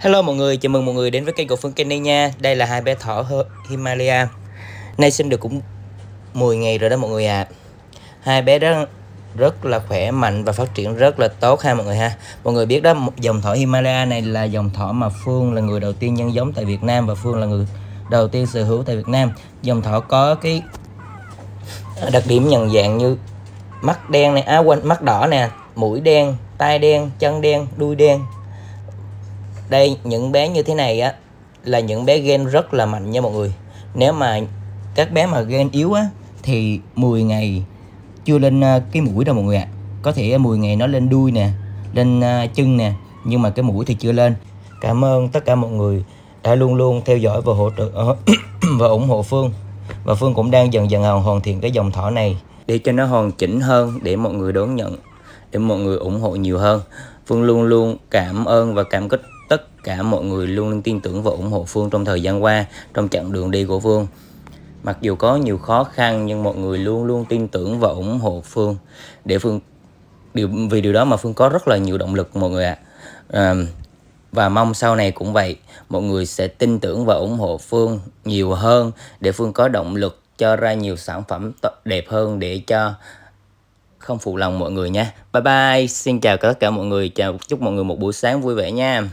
Hello mọi người, chào mừng mọi người đến với kênh của Phương Kenny nha Đây là hai bé thỏ Himalaya Nay sinh được cũng 10 ngày rồi đó mọi người ạ à. Hai bé đó rất là khỏe mạnh và phát triển rất là tốt ha mọi người ha Mọi người biết đó, dòng thỏ Himalaya này là dòng thỏ mà Phương là người đầu tiên nhân giống tại Việt Nam Và Phương là người đầu tiên sở hữu tại Việt Nam Dòng thỏ có cái đặc điểm nhận dạng như mắt đen này, á à, quên, mắt đỏ nè Mũi đen, tai đen, chân đen, đuôi đen đây những bé như thế này á là những bé gen rất là mạnh nha mọi người nếu mà các bé mà gen yếu á thì 10 ngày chưa lên ờ, cái mũi đâu mọi người ạ à. có thể 10 ờ, ngày nó lên đuôi nè lên ờ, chân nè nhưng mà cái mũi thì chưa lên cảm ơn tất cả mọi người đã luôn luôn theo dõi và hỗ trợ và ủng hộ phương và phương cũng đang dần dần hoàn thiện cái dòng thỏ này để cho nó hoàn chỉnh hơn để mọi người đón nhận để mọi người ủng hộ nhiều hơn phương luôn luôn cảm ơn và cảm kích tất cả mọi người luôn luôn tin tưởng và ủng hộ Phương trong thời gian qua, trong chặng đường đi của Phương. Mặc dù có nhiều khó khăn nhưng mọi người luôn luôn tin tưởng và ủng hộ Phương. Để Phương điều vì điều đó mà Phương có rất là nhiều động lực mọi người ạ. À. À, và mong sau này cũng vậy, mọi người sẽ tin tưởng và ủng hộ Phương nhiều hơn để Phương có động lực cho ra nhiều sản phẩm đẹp hơn để cho không phụ lòng mọi người nha. Bye bye, xin chào tất cả mọi người, chào chúc mọi người một buổi sáng vui vẻ nha.